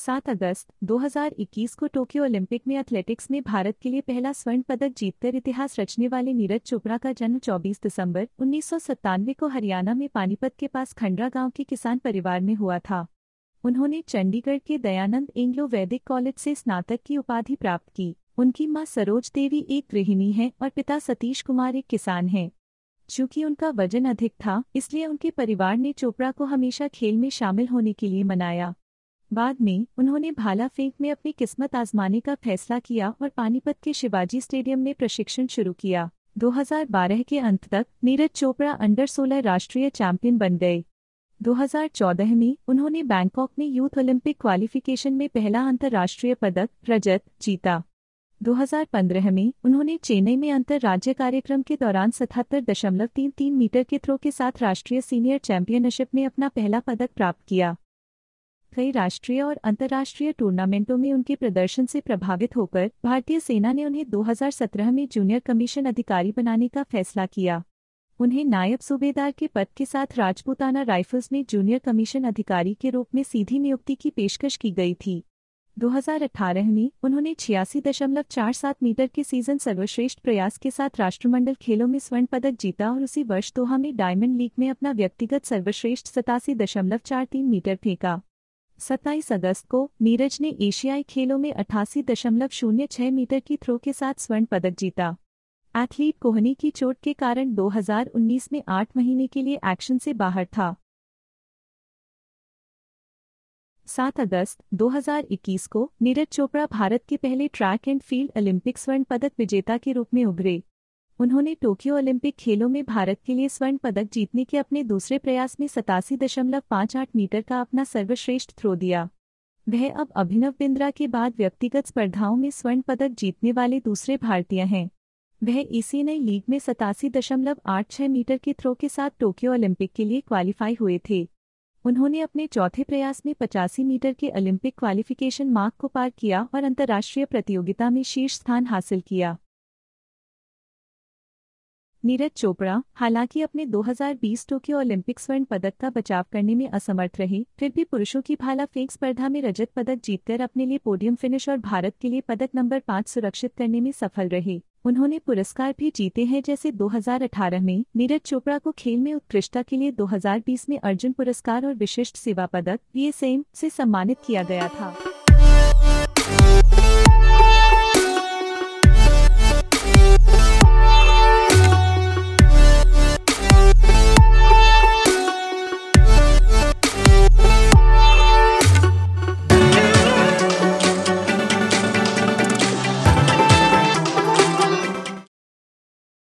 सात अगस्त 2021 को Tokyo Olympic में एथलेटिक्स में भारत के लिए पहला स्वर्ण पदक जीतकर इतिहास रचने वाले नीरज चोपड़ा का जन्म 24 दिसंबर उन्नीस को हरियाणा में पानीपत के पास खंडरा गांव के किसान परिवार में हुआ था उन्होंने चंडीगढ़ के दयानंद एंग्लो वैदिक कॉलेज से स्नातक की उपाधि प्राप्त की उनकी माँ सरोज देवी एक गृहिणी हैं और पिता सतीश कुमार एक किसान हैं चूंकि उनका वजन अधिक था इसलिए उनके परिवार ने चोपड़ा को हमेशा खेल में शामिल होने के लिए मनाया बाद में उन्होंने भाला फेंक में अपनी किस्मत आजमाने का फैसला किया और पानीपत के शिवाजी स्टेडियम में प्रशिक्षण शुरू किया 2012 के अंत तक नीरज चोपड़ा अंडर 16 राष्ट्रीय चैंपियन बन गए 2014 में उन्होंने बैंकॉक में यूथ ओलंपिक क्वालिफिकेशन में पहला अंतर्राष्ट्रीय पदक रजत जीता 2015 में उन्होंने चेन्नई में अंतर्राज्य कार्यक्रम के दौरान सतहत्तर दशमलव तीन तीन मीटर के थ्रो के साथ राष्ट्रीय सीनियर चैंपियनशिप में अपना पहला पदक प्राप्त किया कई राष्ट्रीय और अंतर्राष्ट्रीय टूर्नामेंटों में उनके प्रदर्शन से प्रभावित होकर भारतीय सेना ने उन्हें 2017 में जूनियर कमीशन अधिकारी बनाने का फैसला किया उन्हें नायब सूबेदार के पद के साथ राजपूताना राइफल्स में जूनियर कमीशन अधिकारी के रूप में सीधी नियुक्ति की पेशकश की गई थी 2018 में उन्होंने छियासी दशमलव चार सात मीटर के सीजन सर्वश्रेष्ठ प्रयास के साथ राष्ट्रमंडल खेलों में स्वर्ण पदक जीता और उसी वर्ष दोहा में डायमंड लीग में अपना व्यक्तिगत सर्वश्रेष्ठ सतासी दशमलव चार तीन मीटर फेंका सत्ताईस अगस्त को नीरज ने एशियाई खेलों में अठासी दशमलव शून्य छह मीटर की थ्रो के साथ स्वर्ण पदक जीता एथलीट कोहनी की चोट के कारण 2019 में आठ महीने के लिए एक्शन से बाहर था सात अगस्त 2021 को नीरज चोपड़ा भारत के पहले ट्रैक एंड फील्ड ओलंपिक स्वर्ण पदक विजेता के रूप में उभरे उन्होंने टोक्यो ओलंपिक खेलों में भारत के लिए स्वर्ण पदक जीतने के अपने दूसरे प्रयास में सतासी दशमलव आठ मीटर का अपना सर्वश्रेष्ठ थ्रो दिया वह अब अभिनव बिंद्रा के बाद व्यक्तिगत स्पर्धाओं में स्वर्ण पदक जीतने वाले दूसरे भारतीय हैं वह इसी नई लीग में सतासी दशमलव आठ छह मीटर के थ्रो के साथ टोक्यो ओलंपिक के लिए क्वालिफाई हुए थे उन्होंने अपने चौथे प्रयास में पचासी मीटर के ओलंपिक क्वालिफिकेशन मार्क को पार किया और अंतर्राष्ट्रीय प्रतियोगिता में शीर्ष स्थान हासिल किया नीरज चोपड़ा हालांकि अपने 2020 टोक्यो ओलंपिक स्वर्ण पदक का बचाव करने में असमर्थ रहे फिर भी पुरुषों की भाला फेंक स्पर्धा में रजत पदक जीतकर अपने लिए पोडियम फिनिश और भारत के लिए पदक नंबर पाँच सुरक्षित करने में सफल रहे उन्होंने पुरस्कार भी जीते हैं जैसे 2018 में नीरज चोपड़ा को खेल में उत्कृष्टता के लिए 2020 में अर्जुन पुरस्कार और विशिष्ट सेवा पदक पीएसएम से सम्मानित किया गया था